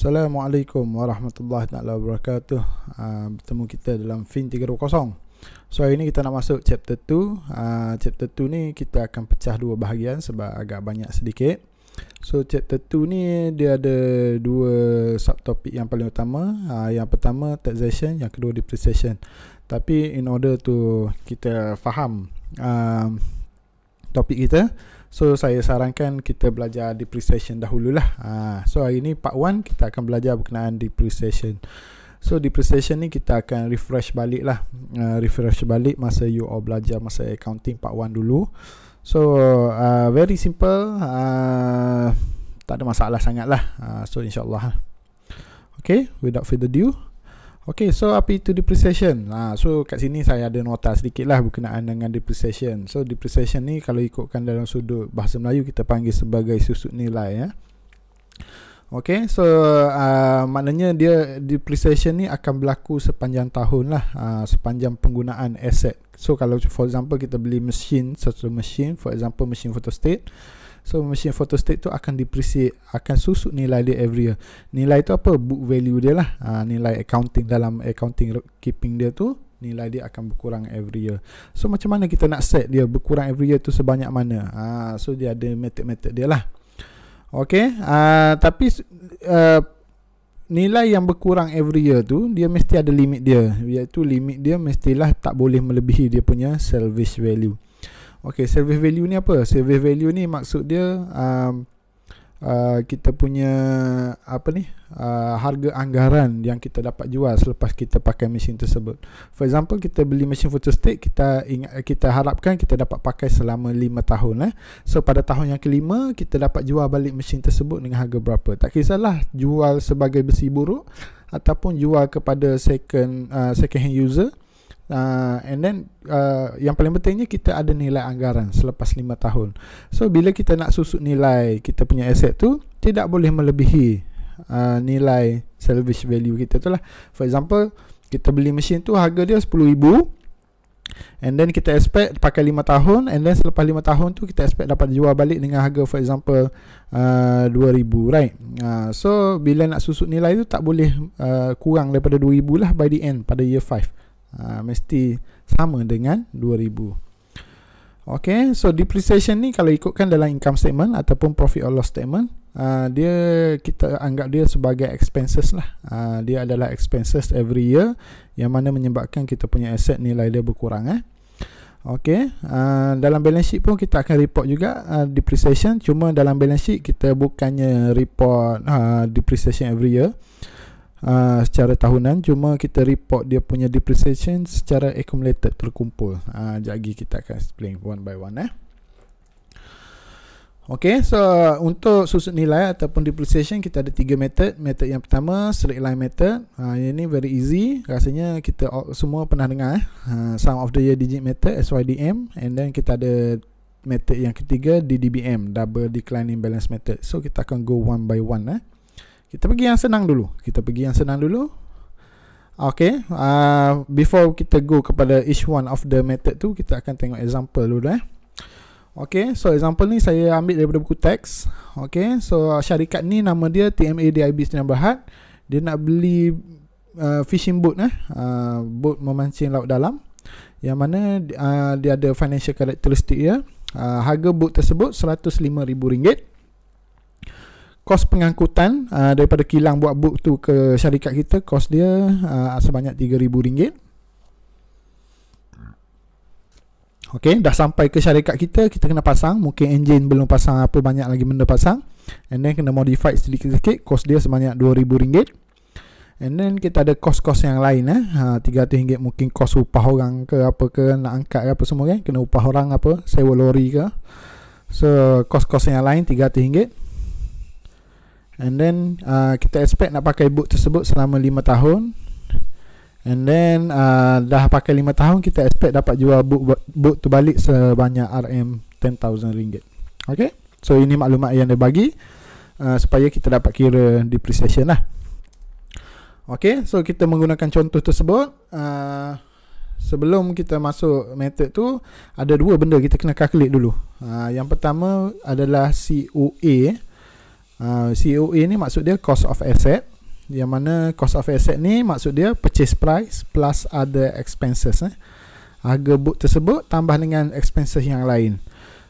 Assalamualaikum warahmatullahi taala wabarakatuh. Uh, bertemu kita dalam Fin 30. So hari ni kita nak masuk chapter 2. Uh, ah, chapter 2 ni kita akan pecah dua bahagian sebab agak banyak sedikit. So chapter 2 ni dia ada dua subtopik yang paling utama. Uh, yang pertama taxation, yang kedua depreciation. Tapi in order to kita faham um, topik kita, so saya sarankan kita belajar depreciation dahululah. Uh, so hari ni part 1 kita akan belajar berkenaan depreciation. So depreciation ni kita akan refresh balik lah. Uh, ha, refresh balik masa you all belajar masa accounting part 1 dulu. So uh, very simple uh, Tak ada masalah sangat lah uh, So insyaAllah Okay without further ado Okay so apa itu depreciation uh, So kat sini saya ada nota sedikit lah Berkenaan dengan depreciation So depreciation ni kalau ikutkan dalam sudut Bahasa Melayu kita panggil sebagai susut nilai ya. Eh. Okay, so uh, maknanya dia depreciation ni akan berlaku sepanjang tahun lah uh, sepanjang penggunaan asset. So kalau for example kita beli mesin satu mesin, for example mesin photostat, so mesin photostat tu akan depreciate, akan susut nilai dia every year. Nilai tu apa? Book value dia lah. Uh, nilai accounting dalam accounting keeping dia tu nilai dia akan berkurang every year. So macam mana kita nak set dia berkurang every year tu sebanyak mana? Ah, so dia ada method-method dia lah. Okey, uh, tapi uh, nilai yang berkurang every year tu dia mesti ada limit dia. Iaitu limit dia mestilah tak boleh melebihi dia punya service value. Okey, service value ni apa? Service value ni maksud dia uh, uh, kita punya apa ni uh, harga anggaran yang kita dapat jual selepas kita pakai mesin tersebut. For example kita beli mesin photostat kita ingat kita harapkan kita dapat pakai selama 5 tahun eh. So pada tahun yang kelima kita dapat jual balik mesin tersebut dengan harga berapa. Tak kisahlah jual sebagai besi buruk ataupun jual kepada second uh, second hand user. Uh, and then uh, yang paling pentingnya kita ada nilai anggaran selepas 5 tahun. So bila kita nak susut nilai kita punya aset tu tidak boleh melebihi uh, nilai service value kita tu lah. For example, kita beli mesin tu harga dia RM10,000 and then kita expect pakai 5 tahun and then selepas 5 tahun tu kita expect dapat jual balik dengan harga for example uh, 2000 right uh, so bila nak susut nilai tu tak boleh uh, kurang daripada 2000 lah by the end pada year 5 ha, mesti sama dengan 2000 ok so depreciation ni kalau ikutkan dalam income statement ataupun profit or loss statement ha, dia kita anggap dia sebagai expenses lah ha, dia adalah expenses every year yang mana menyebabkan kita punya aset nilai dia berkurang eh Okey, uh, dalam balance sheet pun kita akan report juga uh, depreciation cuma dalam balance sheet kita bukannya report uh, depreciation every year. Ah, secara tahunan cuma kita report dia punya depreciation secara accumulated terkumpul. Ah uh, jap lagi kita akan explain one by one eh. Okay, so untuk susut nilai ataupun depreciation kita ada tiga method. Method yang pertama straight line method. Ha, ah, ini very easy. Rasanya kita semua pernah dengar eh. Ha, ah, sum of the year digit method SYDM and then kita ada method yang ketiga DDBM double declining balance method. So kita akan go one by one eh. Kita pergi yang senang dulu. Kita pergi yang senang dulu. Okay. Uh, before kita go kepada each one of the method tu, kita akan tengok example dulu eh. Okay. So, example ni saya ambil daripada buku teks. Okay. So, uh, syarikat ni nama dia TMA DIB Sinan Berhad. Dia nak beli uh, fishing boat eh. Uh, boat memancing laut dalam. Yang mana uh, dia ada financial characteristic ya. Uh, harga boat tersebut RM105,000 kos pengangkutan uh, daripada kilang buat book tu ke syarikat kita kos dia uh, sebanyak rm ringgit. Okey, dah sampai ke syarikat kita, kita kena pasang. Mungkin engine belum pasang apa banyak lagi benda pasang. And then kena modify sedikit-sedikit, kos dia sebanyak RM2,000. And then kita ada kos-kos yang lain. Eh. Ha, RM300 mungkin kos upah orang ke apa ke, nak angkat apa semua kan. Kena upah orang apa, sewa lori ke. So, kos-kos yang lain RM300. And then uh, kita expect nak pakai book tersebut selama 5 tahun And then uh, dah pakai 5 tahun kita expect dapat jual book, book tu balik sebanyak RM10,000 Okay So ini maklumat yang dia bagi uh, Supaya kita dapat kira depreciation lah Okay so kita menggunakan contoh tersebut uh, Sebelum kita masuk method tu Ada dua benda kita kena calculate dulu uh, Yang pertama adalah COA eh Ah, COA ni maksud dia cost of asset yang mana cost of asset ni maksud dia purchase price plus other expenses eh. harga book tersebut tambah dengan expenses yang lain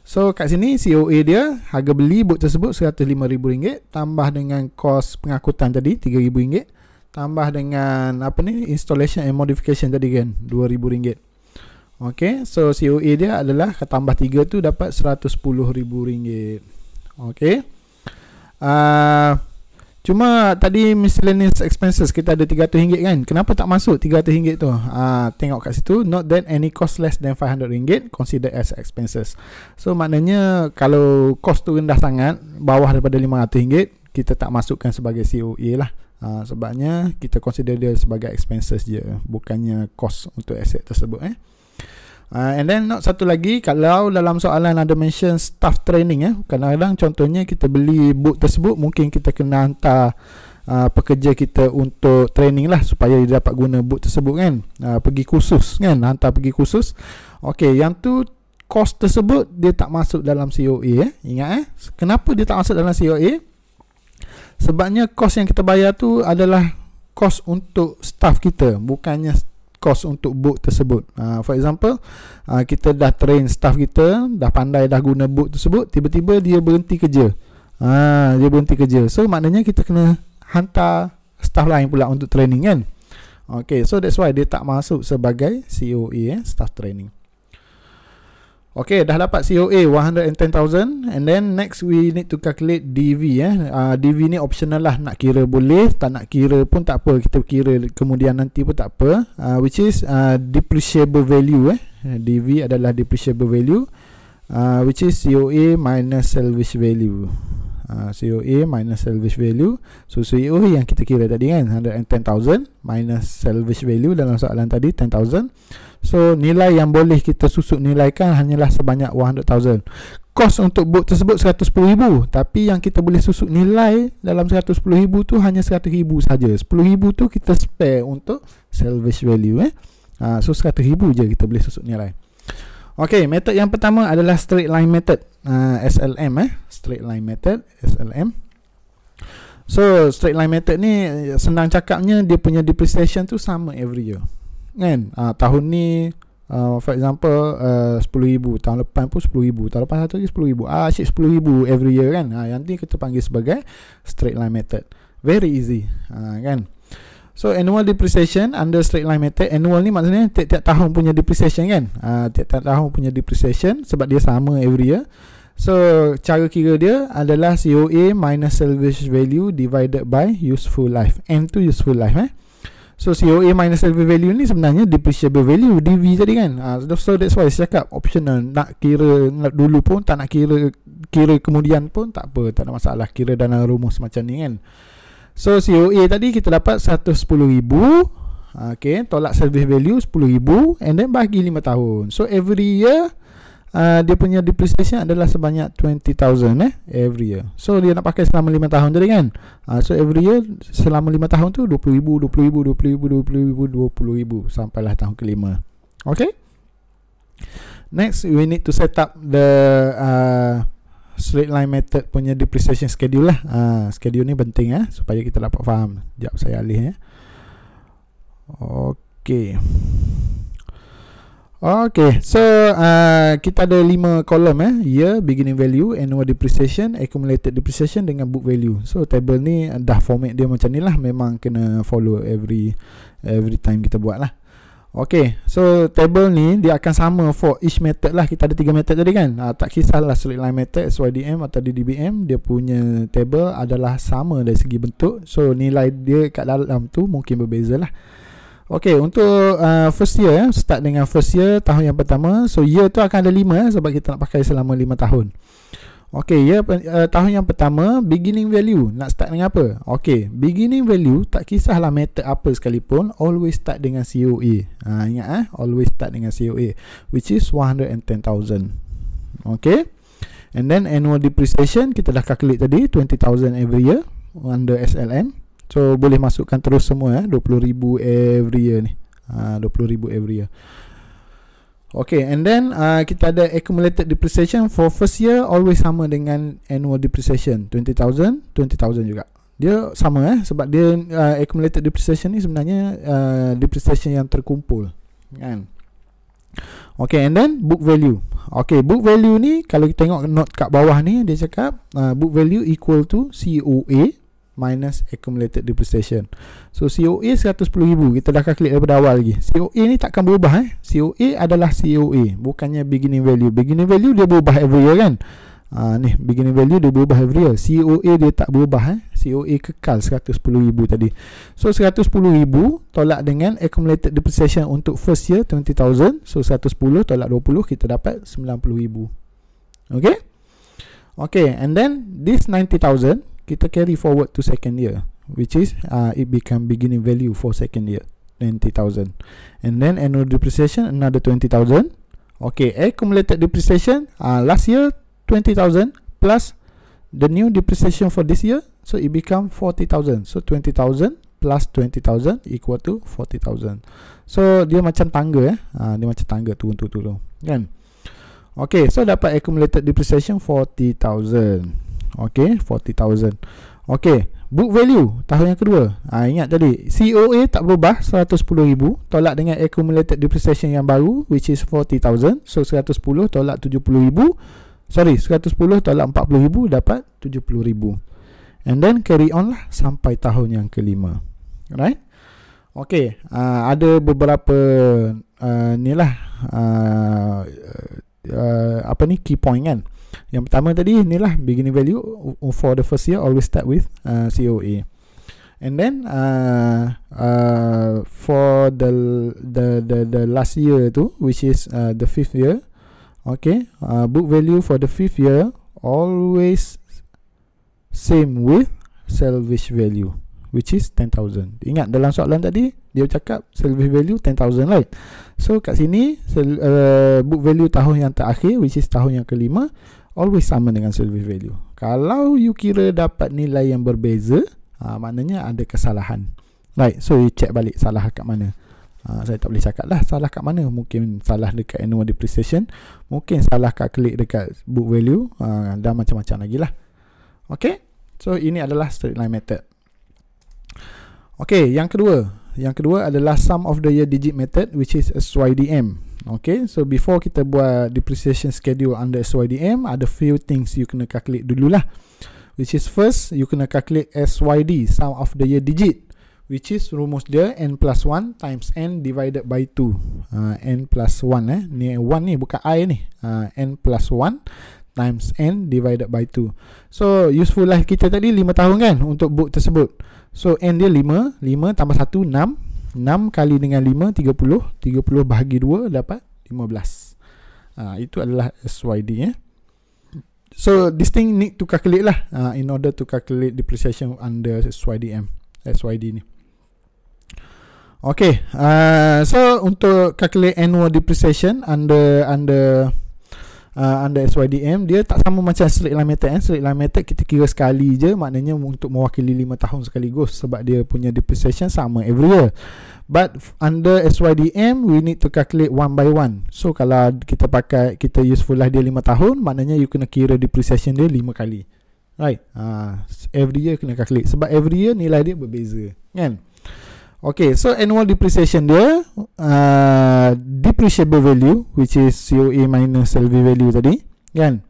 so kat sini COA dia harga beli book tersebut RM105,000 tambah dengan cost pengakutan tadi RM3,000 tambah dengan apa ni installation and modification tadi kan RM2,000 Okay, so COA dia adalah tambah 3 tu dapat RM110,000 Okay, Ah, cuma tadi miscellaneous expenses kita ada RM300 kan kenapa tak masuk RM300 tu uh, tengok kat situ not that any cost less than RM500 consider as expenses so maknanya kalau cost tu rendah sangat bawah daripada RM500 kita tak masukkan sebagai COA e lah uh, sebabnya kita consider dia sebagai expenses je bukannya cost untuk aset tersebut eh Uh, and then not satu lagi kalau dalam soalan ada mention staff training eh kadang-kadang contohnya kita beli book tersebut mungkin kita kena hantar uh, pekerja kita untuk training lah supaya dia dapat guna book tersebut kan uh, pergi kursus kan hantar pergi kursus okey yang tu cost tersebut dia tak masuk dalam COA eh ingat eh kenapa dia tak masuk dalam COA sebabnya cost yang kita bayar tu adalah cost untuk staff kita bukannya cost untuk boot tersebut. Uh, for example, uh, kita dah train staff kita, dah pandai dah guna boot tersebut, tiba-tiba dia berhenti kerja. Uh, dia berhenti kerja. So maknanya kita kena hantar staff lain pula untuk training kan. Okay, so that's why dia tak masuk sebagai COE eh, staff training. Okay, dah dapat COA 110,000 and then next we need to calculate DV eh. Uh, ah, DV ni optional lah nak kira boleh, tak nak kira pun tak apa. Kita kira kemudian nanti pun tak apa. Uh, which is uh, depreciable value eh. DV adalah depreciable value uh, which is COA minus salvage value. Uh, COA minus salvage value. So COA yang kita kira tadi kan 110,000 minus salvage value dalam soalan tadi 10,000. So nilai yang boleh kita susut nilaikan hanyalah sebanyak 100,000. Kos untuk book tersebut 110,000, tapi yang kita boleh susut nilai dalam 110,000 tu hanya 100,000 saja. 10,000 tu kita spare untuk salvage value eh. Ha, so 100,000 je kita boleh susut nilai. Okey, method yang pertama adalah straight line method. Ha, SLM eh, straight line method, SLM. So straight line method ni senang cakapnya dia punya depreciation tu sama every year kan ha, tahun ni uh, for example eh, uh, 10000 tahun lepas pun 10000 tahun lepas satu lagi 10000 ah asyik 10000 every year kan ha, yang ni kita panggil sebagai straight line method very easy ha, kan So annual depreciation under straight line method annual ni maksudnya tiap-tiap tahun punya depreciation kan. Ah tiap-tiap tahun punya depreciation sebab dia sama every year. So cara kira dia adalah COA minus salvage value divided by useful life. N tu useful life eh. So COA minus LV value ni sebenarnya depreciable value DV tadi kan ha, So that's why saya cakap optional Nak kira nak dulu pun tak nak kira Kira kemudian pun tak apa Tak ada masalah kira dana rumus macam ni kan So COA tadi kita dapat RM110,000 ah, Okay, tolak service value RM10,000 And then bagi 5 tahun So every year Ah, dia punya depreciation adalah sebanyak 20,000 eh every year. So dia nak pakai selama 5 tahun tadi kan. Uh, so every year selama 5 tahun tu 20,000 20,000 20,000 20,000 20,000 sampailah tahun kelima. Okay Next we need to set up the uh, straight line method punya depreciation schedule lah. Uh, schedule ni penting eh supaya kita dapat faham. Jap saya alih eh. Okay. Okay, so uh, kita ada lima kolom eh. Year, beginning value, annual depreciation, accumulated depreciation dengan book value. So table ni dah format dia macam ni lah. Memang kena follow every every time kita buat lah. Okay, so table ni dia akan sama for each method lah. Kita ada tiga method tadi kan. Uh, tak kisahlah solid line method, SYDM atau DDBM. Dia punya table adalah sama dari segi bentuk. So nilai dia kat dalam tu mungkin berbeza lah. Okey, untuk uh, first year ya, start dengan first year tahun yang pertama. So year tu akan ada lima eh, sebab kita nak pakai selama lima tahun. Okey, ya uh, tahun yang pertama beginning value nak start dengan apa? Okey, beginning value tak kisahlah method apa sekalipun always start dengan COE. Ha ingat eh, always start dengan COE, which is 110,000. Okey. And then annual depreciation kita dah calculate tadi 20,000 every year under SLM. So boleh masukkan terus semua eh 20000 every year ni. Ha ah, 20000 every year. Okay and then uh, kita ada accumulated depreciation for first year always sama dengan annual depreciation 20000 20000 juga. Dia sama eh sebab dia uh, accumulated depreciation ni sebenarnya uh, depreciation yang terkumpul kan. Okay and then book value. Okay book value ni kalau kita tengok note kat bawah ni dia cakap uh, book value equal to COA minus accumulated depreciation. So COA 110,000 kita dah calculate daripada awal lagi. COE ni takkan berubah eh. COE adalah COE, bukannya beginning value. Beginning value dia berubah every year kan? Ha, ni beginning value dia berubah every year. COE dia tak berubah eh. COE kekal 110,000 tadi. So 110,000 tolak dengan accumulated depreciation untuk first year 20,000. So 110 tolak 20 kita dapat 90,000. Okay? Okay, and then this 90,000 kita carry forward to second year which is uh, it become beginning value for second year 20,000 and then annual depreciation another 20,000 okay accumulated depreciation uh, last year 20,000 plus the new depreciation for this year so it become 40,000 so 20,000 plus 20,000 equal to 40,000 so dia macam tangga eh uh, dia macam tangga turun turun turun kan okay so dapat accumulated depreciation 40,000 Okay 40,000 Okey, Book value Tahun yang kedua ha, Ingat tadi COA tak berubah 110,000 Tolak dengan accumulated depreciation yang baru Which is 40,000 So 110 tolak 70,000 Sorry 110 tolak 40,000 Dapat 70,000 And then carry on lah Sampai tahun yang kelima Right Okey, ha, Ada beberapa uh, Ni lah uh, uh, Apa ni Key point kan yang pertama tadi inilah beginning value uh, for the first year always start with uh, COA. And then uh, uh, for the, the the the last year tu which is uh, the fifth year. Okay, uh, book value for the fifth year always same with salvage value which is 10,000. Ingat dalam soalan tadi dia cakap salvage value 10,000 right. So kat sini uh, book value tahun yang terakhir which is tahun yang kelima always sama dengan service value. Kalau you kira dapat nilai yang berbeza, ha, maknanya ada kesalahan. Right, so you check balik salah kat mana. Ha, saya tak boleh cakap lah salah kat mana. Mungkin salah dekat annual depreciation. Mungkin salah kat klik dekat book value. Ha, dan macam-macam lagi lah. Okay, so ini adalah straight line method. Okay, yang kedua. Yang kedua adalah sum of the year digit method which is SYDM. Okay, so before kita buat depreciation schedule under SYDM, ada few things you kena calculate dululah. Which is first, you kena calculate SYD, sum of the year digit. Which is rumus dia N plus 1 times N divided by 2. Uh, N plus 1 eh. Ni 1 ni bukan I ni. Uh, N plus 1 times N divided by 2. So, useful lah kita tadi 5 tahun kan untuk book tersebut. So, N dia 5. 5 tambah 1, 6. 6 kali dengan 5 30 30 bahagi 2 dapat 15 ha, ah, itu adalah SYD ya eh. so this thing need to calculate lah ha, in order to calculate depreciation under SYDM eh, SYD ni Okay, uh, so untuk calculate annual depreciation under under uh, under SYDM dia tak sama macam select line method eh. select line method kita kira sekali je maknanya untuk mewakili 5 tahun sekaligus sebab dia punya depreciation sama every year but under SYDM we need to calculate one by one so kalau kita pakai kita use full life dia 5 tahun maknanya you kena kira depreciation dia 5 kali right uh, every year kena calculate sebab every year nilai dia berbeza kan yeah. Okay, so annual depreciation dia uh, depreciable value which is COA minus LV value tadi kan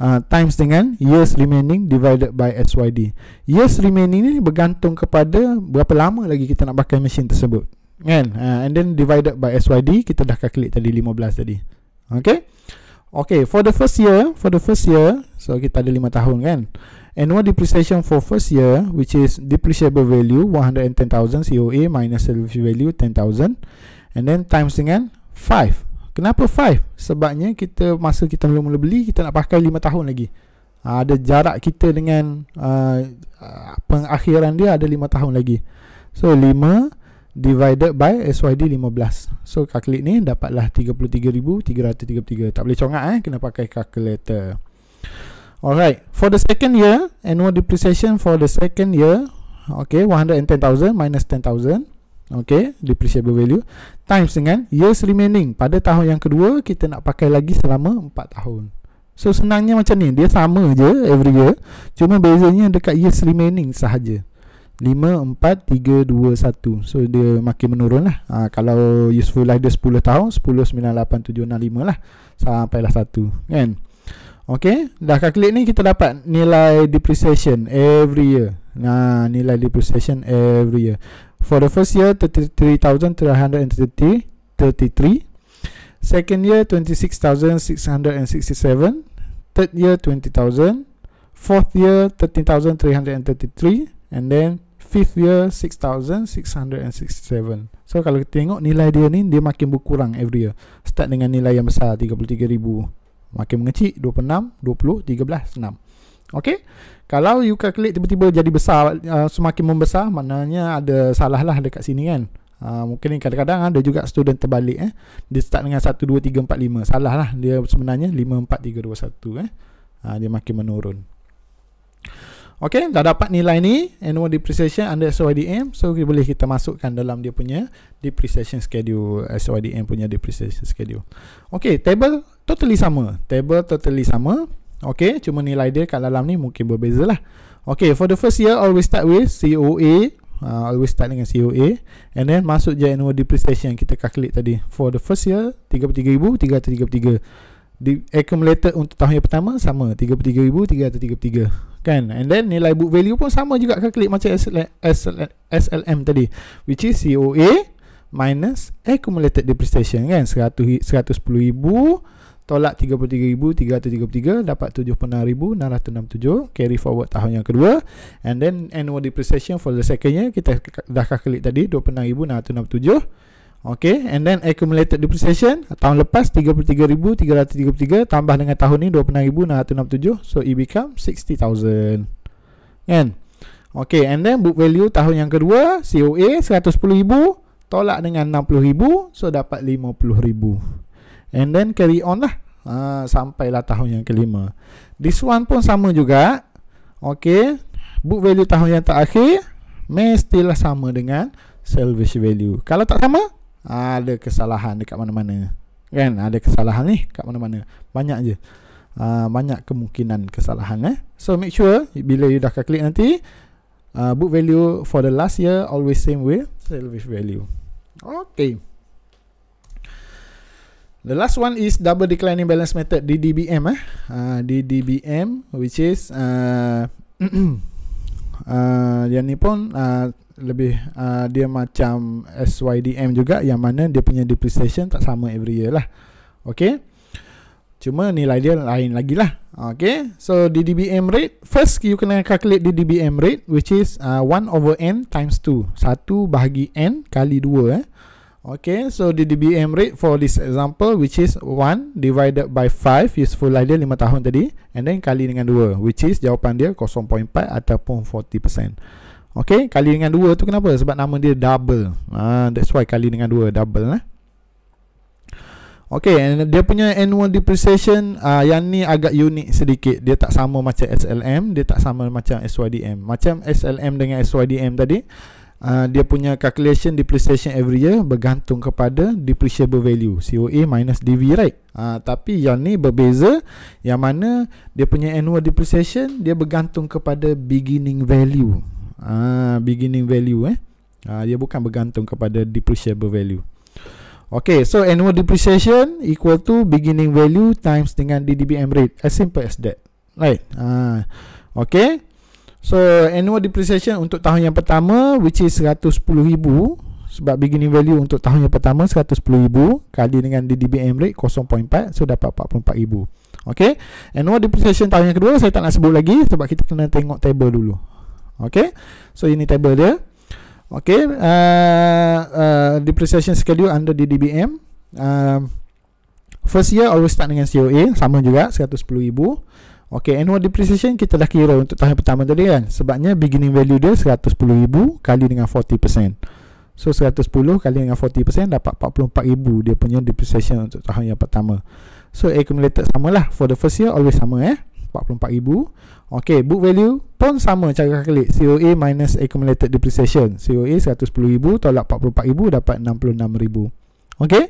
uh, times dengan years remaining divided by SYD years remaining ni bergantung kepada berapa lama lagi kita nak pakai mesin tersebut kan uh, and then divided by SYD kita dah calculate tadi 15 tadi okay okay for the first year for the first year so kita ada 5 tahun kan Annual depreciation for first year, which is depreciable value 110,000 COA minus service value 10,000. And then times dengan 5. Kenapa 5? Sebabnya kita masa kita belum mula beli, kita nak pakai 5 tahun lagi. Ha, ada jarak kita dengan uh, pengakhiran dia ada 5 tahun lagi. So 5 divided by SYD 15. So kalkulit ni dapatlah 33,333. Tak boleh congak eh, kena pakai kalkulator? Alright, for the second year, annual depreciation for the second year, okay, 110,000 minus 10,000, okay, depreciable value, times dengan years remaining. Pada tahun yang kedua, kita nak pakai lagi selama 4 tahun. So, senangnya macam ni, dia sama je every year, cuma bezanya dekat years remaining sahaja. 5, 4, 3, 2, 1 So dia makin menurun lah ha, Kalau useful life dia 10 tahun 10, 9, 8, 7, 6, 5 lah Sampailah 1 kan? Okey, dah calculate ni kita dapat nilai depreciation every year. Nah, nilai depreciation every year. For the first year 33,333. Second year 26,667. Third year 20,000. Fourth year 13,333 and then fifth year 6,667. So kalau kita tengok nilai dia ni dia makin berkurang every year. Start dengan nilai yang besar 33,000. Makin mengecil 26, 20, 13, 6 Okay Kalau you calculate tiba-tiba jadi besar uh, Semakin membesar Maknanya ada salah lah dekat sini kan uh, Mungkin kadang-kadang ada juga student terbalik eh. Dia start dengan 1, 2, 3, 4, 5 Salah lah Dia sebenarnya 5, 4, 3, 2, 1 eh. Uh, dia makin menurun Okey, dah dapat nilai ni annual depreciation under SYDM. So kita boleh kita masukkan dalam dia punya depreciation schedule SYDM punya depreciation schedule. Okey, table totally sama. Table totally sama. Okey, cuma nilai dia kat dalam ni mungkin berbeza lah. Okey, for the first year always start with COA. Uh, ah, always start dengan COA and then masuk je annual depreciation yang kita calculate tadi for the first year 33,333 di accumulated untuk tahun yang pertama sama 33,333 kan and then nilai book value pun sama juga klik macam SLM, SLM, SLM tadi which is COA minus accumulated depreciation kan 100 110,000 tolak 33,333 dapat 76,667 carry forward tahun yang kedua and then annual depreciation for the second year kita dah klik tadi 26,667 Okay, and then accumulated depreciation tahun lepas 33,333 tambah dengan tahun ni 26,667 so it become 60,000 kan Okay, and then book value tahun yang kedua COA 110,000 tolak dengan 60,000 so dapat 50,000 and then carry on lah ha, sampailah tahun yang kelima this one pun sama juga Okay, book value tahun yang terakhir mestilah sama dengan salvage value kalau tak sama ada kesalahan dekat mana-mana kan ada kesalahan ni kat mana-mana banyak je uh, banyak kemungkinan kesalahan eh so make sure bila you dah klik nanti uh, book value for the last year always same way service value okay the last one is double declining balance method DDBM eh uh, ah, DDBM which is uh, uh, yang ni pun uh, lebih uh, dia macam SYDM juga yang mana dia punya depreciation tak sama every year lah. Okay. Cuma nilai dia lain lagi lah. Okay. So DDBM rate. First you kena calculate DDBM rate which is uh, 1 over N times 2. Satu bahagi N kali 2 eh. Okay, so the DBM rate for this example which is 1 divided by 5 useful life lah dia 5 tahun tadi and then kali dengan 2 which is jawapan dia 0.4 ataupun 40%. Okey, kali dengan 2 tu kenapa? Sebab nama dia double. Ah, that's why kali dengan 2 double lah. Okey, dia punya annual depreciation uh, yang ni agak unik sedikit. Dia tak sama macam SLM, dia tak sama macam SYDM. Macam SLM dengan SYDM tadi, uh, dia punya calculation depreciation every year bergantung kepada depreciable value, COA minus DV, right? Uh, tapi yang ni berbeza yang mana dia punya annual depreciation dia bergantung kepada beginning value uh, beginning value eh. Uh, dia bukan bergantung kepada depreciable value. Okay, so annual depreciation equal to beginning value times dengan DDBM rate. As simple as that. Right. Uh, okay. So, annual depreciation untuk tahun yang pertama which is RM110,000 sebab beginning value untuk tahun yang pertama RM110,000 kali dengan DDBM rate 0.4 so dapat RM44,000. Okay. Annual depreciation tahun yang kedua saya tak nak sebut lagi sebab kita kena tengok table dulu. Okay So ini table dia Okay uh, uh, Depreciation schedule under DDBM uh, um, First year always start dengan COA Sama juga RM110,000 Okay annual depreciation kita dah kira untuk tahun pertama tadi kan Sebabnya beginning value dia RM110,000 Kali dengan 40% So 110 kali dengan 40% dapat 44,000 dia punya depreciation untuk tahun yang pertama. So accumulated samalah for the first year always sama eh. 44000 Okay, book value pun sama cara calculate COA minus accumulated depreciation COA 110000 tolak 44000 dapat 66000 Okay,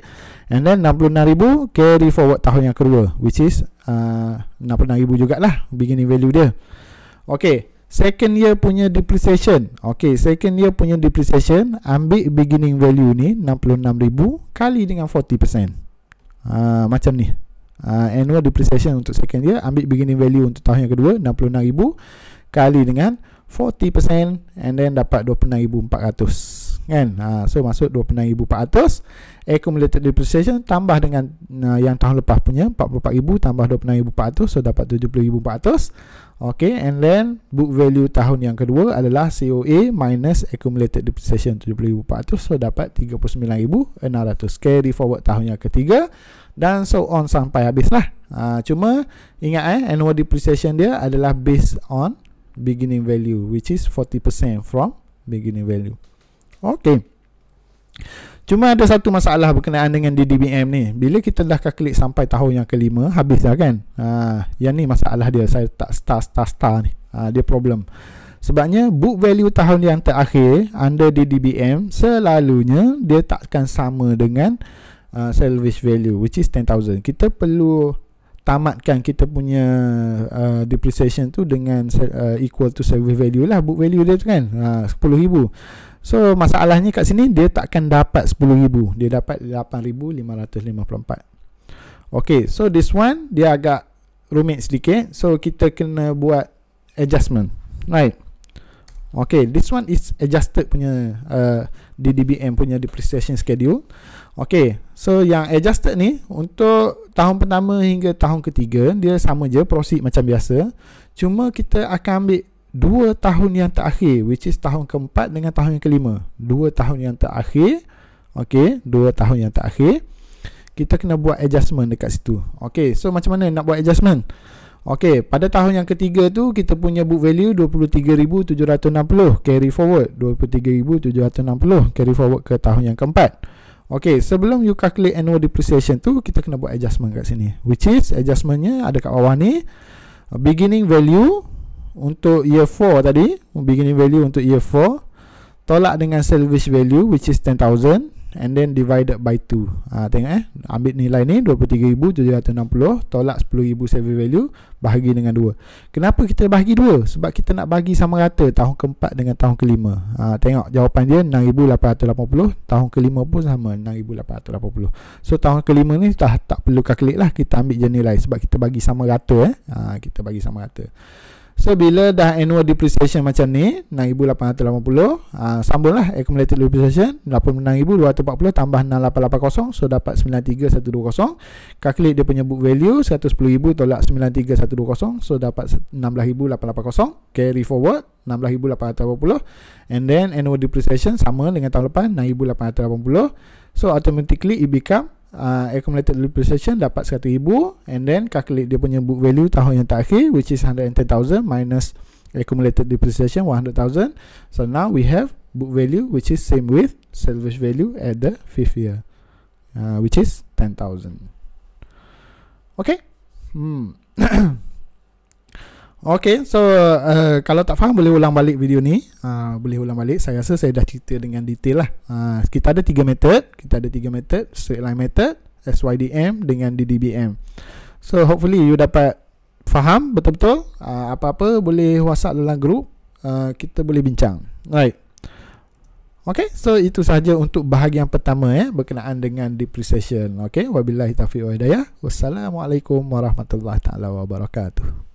and then 66000 carry forward tahun yang kedua Which is uh, 66000 jugalah beginning value dia Okay, second year punya depreciation Okay, second year punya depreciation Ambil beginning value ni 66000 kali dengan 40% Uh, ah, macam ni uh, annual depreciation untuk second year ambil beginning value untuk tahun yang kedua 66000 kali dengan 40% and then dapat 26400 kan uh, so masuk 26400 accumulated depreciation tambah dengan uh, yang tahun lepas punya 44000 tambah 26400 so dapat 70400 okay and then book value tahun yang kedua adalah COA minus accumulated depreciation 70400 so dapat 39600 carry forward tahun yang ketiga dan so on sampai habis lah. Ha, cuma ingat eh annual depreciation dia adalah based on beginning value which is 40% from beginning value. Okay. Cuma ada satu masalah berkenaan dengan DDBM ni. Bila kita dah calculate sampai tahun yang kelima, habis dah kan? Ha, yang ni masalah dia. Saya tak star, star, star ni. Ha, dia problem. Sebabnya book value tahun yang terakhir under DDBM selalunya dia takkan sama dengan Uh, salvage value which is 10,000 kita perlu tamatkan kita punya uh, depreciation tu dengan uh, equal to salvage value lah book value dia tu kan uh, 10,000 so masalahnya kat sini dia takkan dapat 10,000 dia dapat 8,554 ok so this one dia agak rumit sedikit so kita kena buat adjustment right okay this one is adjusted punya uh, DDBM punya depreciation schedule. Okey, so yang adjusted ni untuk tahun pertama hingga tahun ketiga dia sama je proceed macam biasa. Cuma kita akan ambil dua tahun yang terakhir which is tahun keempat dengan tahun yang kelima. Dua tahun yang terakhir. Okey, dua tahun yang terakhir kita kena buat adjustment dekat situ. Okey, so macam mana nak buat adjustment? Okey, pada tahun yang ketiga tu kita punya book value 23760 carry forward 23760 carry forward ke tahun yang keempat. Okey, sebelum you calculate annual depreciation tu kita kena buat adjustment kat sini. Which is adjustmentnya ada kat bawah ni. Beginning value untuk year 4 tadi, beginning value untuk year 4 tolak dengan salvage value which is 10000 and then divided by 2 ha, ah, tengok eh ambil nilai ni 23,760 tolak 10,000 saving value bahagi dengan 2 kenapa kita bahagi 2 sebab kita nak bagi sama rata tahun keempat dengan tahun kelima ha, tengok jawapan dia 6,880 tahun kelima pun sama 6,880 so tahun kelima ni tak tak perlu calculate lah kita ambil je nilai sebab kita bagi sama rata eh ha, kita bagi sama rata So bila dah annual depreciation macam ni 6880 ha, lah accumulated depreciation 86240 tambah 6880 So dapat 93120 Calculate dia punya book value 110000 tolak 93120 So dapat 16880 Carry forward 16880 And then annual depreciation sama dengan tahun lepas 6880 So automatically it become uh, accumulated depreciation dapat 100,000 and then calculate dia punya book value tahun yang terakhir which is 110,000 minus accumulated depreciation 100,000 so now we have book value which is same with salvage value at the fifth year uh, which is 10,000 okay hmm Okay so uh, kalau tak faham boleh ulang balik video ni uh, Boleh ulang balik saya rasa saya dah cerita dengan detail lah uh, Kita ada tiga method Kita ada tiga method Straight line method SYDM dengan DDBM So hopefully you dapat faham betul-betul uh, Apa-apa boleh whatsapp dalam group uh, Kita boleh bincang Right Okay, so itu sahaja untuk bahagian pertama eh, berkenaan dengan depreciation. Okay, wabillahi taufiq wa hidayah. Wassalamualaikum warahmatullahi taala wabarakatuh.